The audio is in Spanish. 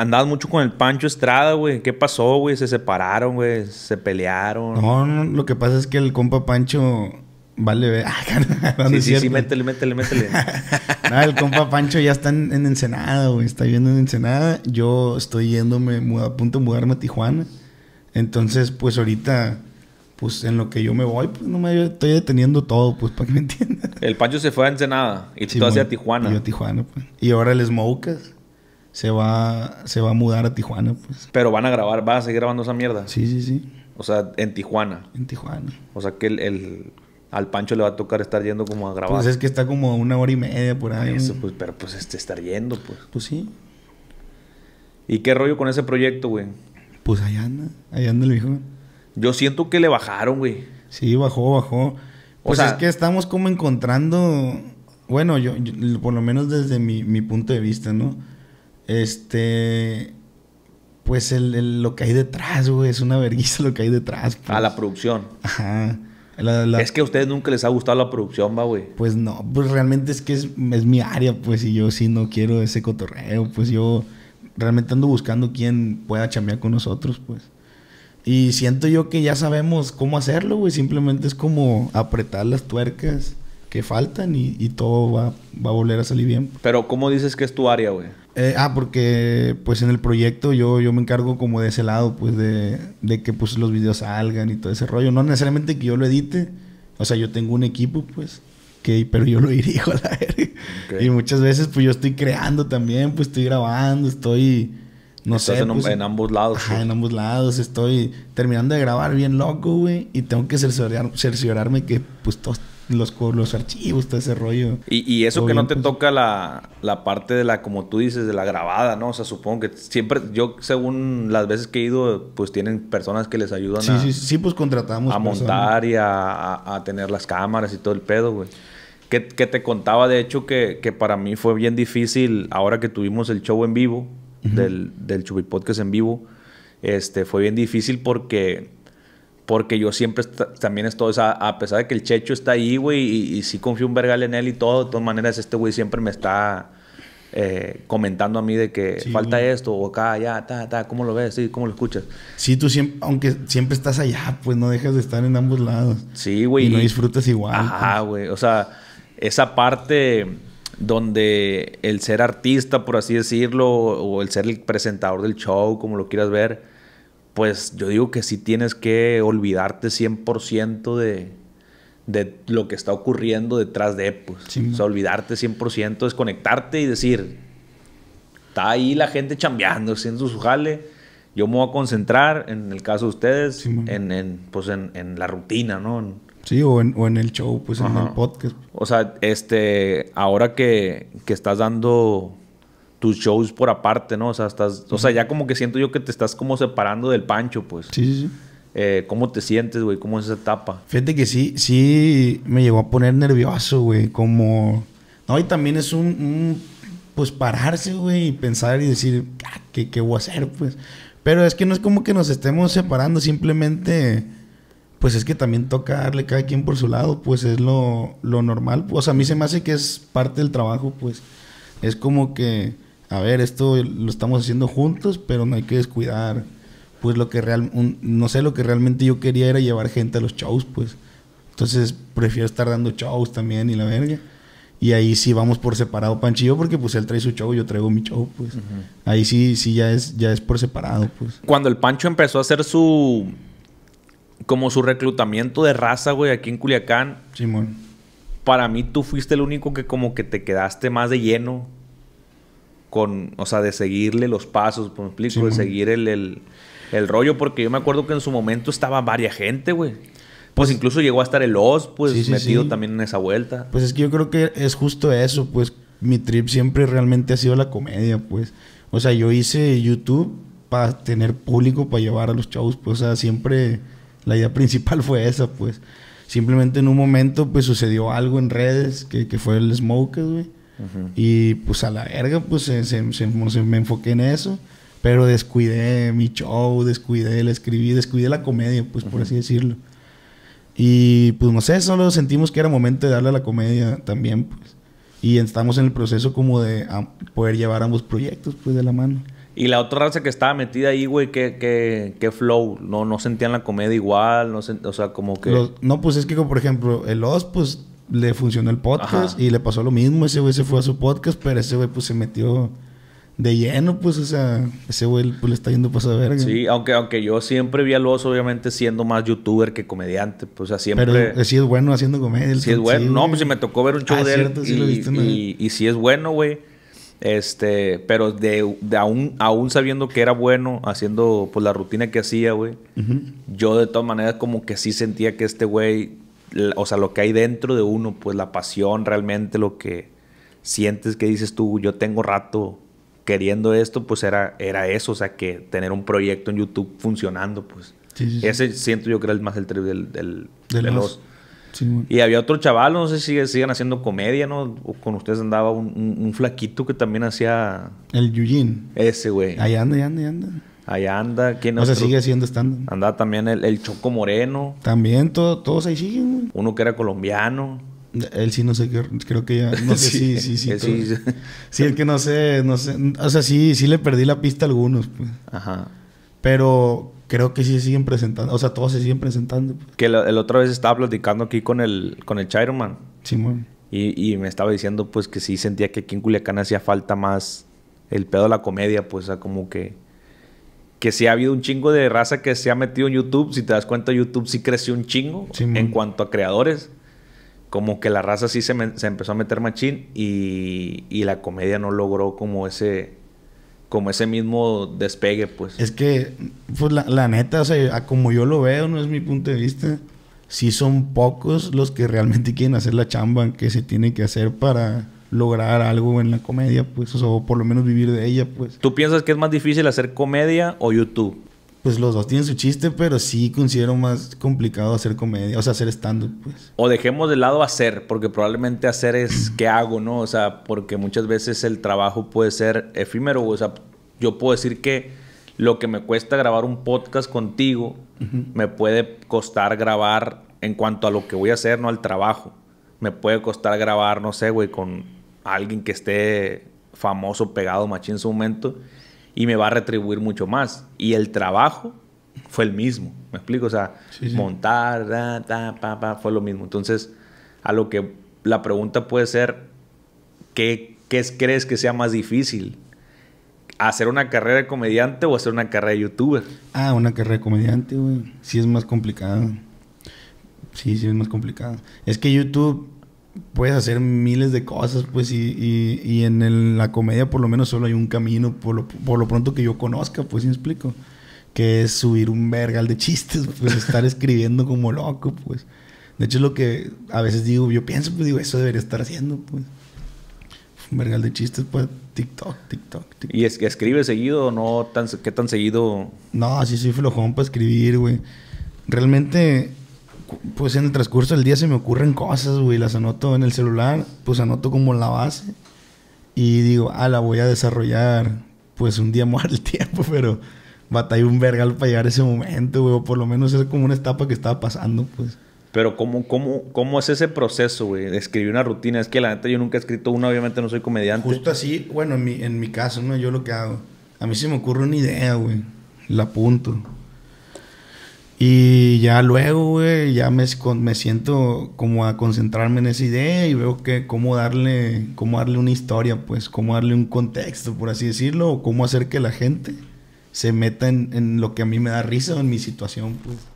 Andabas mucho con el Pancho Estrada, güey. ¿Qué pasó, güey? ¿Se separaron, güey? ¿Se pelearon? No, no, lo que pasa es que el compa Pancho... Vale, ve. Ah, sí, sí, sí, métele, métele, métele. Nada, el compa Pancho ya está en, Ensenada, güey. Está viendo en Ensenada. Yo estoy yéndome, a punto de mudarme a Tijuana. Entonces, pues ahorita, pues en lo que yo me voy, pues no me estoy deteniendo todo, pues para que me entiendan. El Pancho se fue a Ensenada y tú sí, a Tijuana. Yo a Tijuana, pues. Y ahora el Smokers se va, se va a mudar a Tijuana, pues. Pero van a grabar, van a seguir grabando esa mierda. Sí, sí, sí. O sea, en Tijuana. En Tijuana. O sea que el, al Pancho le va a tocar estar yendo como a grabar. Pues es que está como una hora y media por ahí. Eso, pues, pero pues este estar yendo, pues. Pues sí. ¿Y qué rollo con ese proyecto, güey? Pues allá anda, allá anda el viejo. Yo siento que le bajaron, güey. Sí, bajó, bajó. o pues sea, es que estamos como encontrando, bueno, yo, yo por lo menos desde mi punto de vista, ¿no? Este. Pues lo que hay detrás, güey. Es una vergüenza lo que hay detrás. Pues. A la producción. Ajá. Es que a ustedes nunca les ha gustado la producción, va, güey. Pues no, pues realmente es que es, mi área, pues, y yo sí no quiero ese cotorreo, pues yo realmente ando buscando quién pueda chambear con nosotros, pues. Y siento yo que ya sabemos cómo hacerlo, güey. Simplemente es como apretar las tuercas que faltan y, todo va, a volver a salir bien. Pero ¿cómo dices que es tu área, güey? Eh, ah, porque pues en el proyecto yo, yo me encargo como de ese lado, pues de, que pues los videos salgan y todo ese rollo. No necesariamente que yo lo edite, o sea, yo tengo un equipo, pues, que, pero yo lo dirijo a la verga. Y muchas veces pues yo estoy creando también, pues estoy grabando, estoy no sé. Pues, en, ambos lados. Pues. en ambos lados. Estoy terminando de grabar bien loco, güey. Y tengo que ser cerciorarme que, pues, todos los, los archivos, todo ese rollo. Y, eso que no te pues. toca la, parte de la, como tú dices, de la grabada, ¿no? O sea, supongo que siempre, yo según las veces que he ido, pues tienen personas que les ayudan sí, a. Sí, sí, pues contratamos. A montar y a, tener las cámaras y todo el pedo, güey. Que, te contaba, de hecho, que, que para mí fue bien difícil ahora que tuvimos el show en vivo del del, es podcast en vivo, este, fue bien difícil porque, porque yo siempre también es todo esa a pesar de que el Checho está ahí, güey, y, si sí confío un vergal en él y todo, de todas maneras este güey siempre me está... Eh, comentando a mí de que falta esto o acá, allá, ta, ta, ¿cómo lo ves? Sí, ¿cómo lo escuchas? Sí, tú siempre, aunque siempre estás allá, pues no dejas de estar en ambos lados. Sí, güey. Y no disfrutas igual. Ajá, pues. güey. O sea, esa parte donde el ser artista, por así decirlo, o el ser el presentador del show, como lo quieras ver, pues yo digo que sí tienes que olvidarte 100% de, de lo que está ocurriendo detrás de, pues. O sea, olvidarte 100%, desconectarte y decir, está ahí la gente chambeando, haciendo su jale. Yo me voy a concentrar, en el caso de ustedes, en, pues, en, en la rutina, ¿no? Sí, o en, el show, pues en el podcast. O sea, este, ahora que, estás dando tus shows por aparte, ¿no? O sea, estás, o sea, ya como que siento yo que te estás como separando del pancho, pues. Sí, sí, sí. Eh, ¿Cómo te sientes, güey? ¿Cómo es esa etapa? Fíjate que sí, sí me llegó a poner nervioso, güey. Como. No, y también es un. pues pararse, güey, y pensar y decir, ah, ¿qué, ¿qué voy a hacer, pues? Pero es que no es como que nos estemos separando, simplemente pues es que también toca darle cada quien por su lado, pues es lo, normal. o sea, a mí se me hace que es parte del trabajo, pues es como que, a ver, esto lo estamos haciendo juntos, pero no hay que descuidar, pues lo que real, no sé, lo que realmente yo quería era llevar gente a los shows, pues. Entonces prefiero estar dando shows también y la verga. Y ahí sí vamos por separado Panchillo porque pues él trae su show, yo traigo mi show, pues. Ahí sí sí ya es ya es por separado, pues. Cuando el Pancho empezó a hacer su como su reclutamiento de raza, güey, aquí en Culiacán. Simón. Para mí tú fuiste el único que como que te quedaste más de lleno con, o sea, de seguirle los pasos, por explico, de seguir el, el, rollo, porque yo me acuerdo que en su momento estaba varia gente, güey. Pues, pues- incluso llegó a estar el Oz, pues, metido también en esa vuelta. Pues es que yo creo que es justo eso, pues, mi trip siempre realmente ha sido la comedia, pues. O sea, yo hice YouTube para tener público, para llevar a los chavos, pues, o sea, siempre la idea principal fue esa, pues. Simplemente en un momento, pues sucedió algo en redes que, que fue el Smoke, güey. Y pues a la verga, pues se, se, me enfoqué en eso. Pero descuidé mi show, descuidé el escribir, descuidé la comedia, pues por así decirlo. Y pues no sé, solo sentimos que era momento de darle a la comedia también, pues. Y estamos en el proceso como de poder llevar ambos proyectos, pues, de la mano. Y la otra raza que estaba metida ahí, güey, qué, qué, qué flow. No, no sentían la comedia igual, no o sea, como que... no, pues es que, como por ejemplo, el Oz, pues, le funcionó el podcast y le pasó lo mismo. Ese güey se fue a su podcast, pero ese güey, pues, se metió de lleno, pues, o sea, ese güey pues, le está yendo paso de verga. Sí, aunque, aunque yo siempre vi al Los, obviamente, siendo más youtuber que comediante, pues, o sea, siempre. Pero eh, sí es bueno haciendo comedia. Sí, es bueno. no, pues, si me tocó ver un show ah, de él. y, y sí es bueno, güey. Este, pero de, de aún, aún, sabiendo que era bueno, haciendo pues la rutina que hacía, güey, yo de todas maneras como que sí sentía que este güey, o sea, lo que hay dentro de uno, pues la pasión realmente, lo que sientes que dices tú, yo tengo rato queriendo esto, pues era, era eso, o sea, que tener un proyecto en YouTube funcionando, pues. Ese siento yo que era el más el del, del, y había otro chaval, no sé si siguen haciendo comedia, ¿no? con ustedes andaba un, flaquito que también hacía. El Yujin. Ese, güey. Ahí anda, ahí anda, ahí anda. Ahí anda. ¿Quién o sea, sigue haciendo stand Andaba también el, Choco Moreno. También, todos ahí siguen, Uno que era colombiano. Él sí, no sé, creo que ya. No sé, sí, sí, sí. Sí, sí. el que no sé, no sé. O sea, sí, sí le perdí la pista a algunos, pues. Ajá. Pero creo que sí se siguen presentando. O sea, todos se siguen presentando. Que la, el otra vez estaba platicando aquí con el, con el Chiroman. Sí, man. Y, y, me estaba diciendo, pues, que sí sentía que aquí en Culiacán hacía falta más el pedo de la comedia, pues, como que. Que sí ha habido un chingo de raza que se ha metido en YouTube. Si te das cuenta, YouTube sí creció un chingo en cuanto a creadores. Como que la raza sí se, empezó a meter machín y, y la comedia no logró como ese como ese mismo despegue, pues. Es que, pues la, neta, o sea, como yo lo veo, no es mi punto de vista, sí son pocos los que realmente quieren hacer la chamba que se tiene que hacer para lograr algo en la comedia, pues, o, o por lo menos vivir de ella, pues. ¿Tú piensas que es más difícil hacer comedia o YouTube? pues los dos tienen su chiste, pero sí considero más complicado hacer comedia, o sea, hacer stand-up, pues. O dejemos de lado hacer, porque probablemente hacer es qué hago, ¿no? O sea, porque muchas veces el trabajo puede ser efímero, o sea, yo puedo decir que lo que me cuesta grabar un podcast contigo, me puede costar grabar en cuanto a lo que voy a hacer, no al trabajo. Me puede costar grabar, no sé, güey, con alguien que esté famoso, pegado, machín en su momento y me va a retribuir mucho más. Y el trabajo fue el mismo, ¿me explico? O sea, montar, da, da, pa, pa, fue lo mismo. Entonces, a lo que la pregunta puede ser, ¿qué, ¿qué, crees que sea más difícil? ¿Hacer una carrera de comediante o hacer una carrera de youtuber? Ah, una carrera de comediante, güey. Sí es más complicado. Sí, sí es más complicado. Es que YouTube puedes hacer miles de cosas, pues, y, y, y en la comedia por lo menos solo hay un camino, por lo, pronto que yo conozca, pues, si me explico. Que es subir un vergal de chistes, pues, estar escribiendo como loco, pues. De hecho, es lo que a veces digo, yo pienso, pues, digo, eso debería estar haciendo, pues. Un vergal de chistes, pues, TikTok, TikTok, TikTok. ¿Y es que escribe seguido o no? Tan, ¿Qué tan seguido? No, sí soy flojón para escribir, güey. Realmente pues en el transcurso del día se me ocurren cosas, güey, las anoto en el celular, pues anoto como la base y digo, ah, la voy a desarrollar, pues un día más el tiempo, pero batallé un vergal para llegar a ese momento, güey, o por lo menos es como una etapa que estaba pasando, pues. Pero ¿cómo, cómo, cómo es ese proceso, güey? escribir una rutina. Es que la neta yo nunca he escrito una, obviamente no soy comediante. Justo así, bueno, en mi, en mi caso, ¿no? Yo lo que hago. A mí se me ocurre una idea, güey. La apunto. Y ya luego, güey, ya me, siento como a concentrarme en esa idea y veo que cómo darle, cómo darle una historia, pues, cómo darle un contexto, por así decirlo, o cómo hacer que la gente se meta en, en lo que a mí me da risa o en mi situación, pues.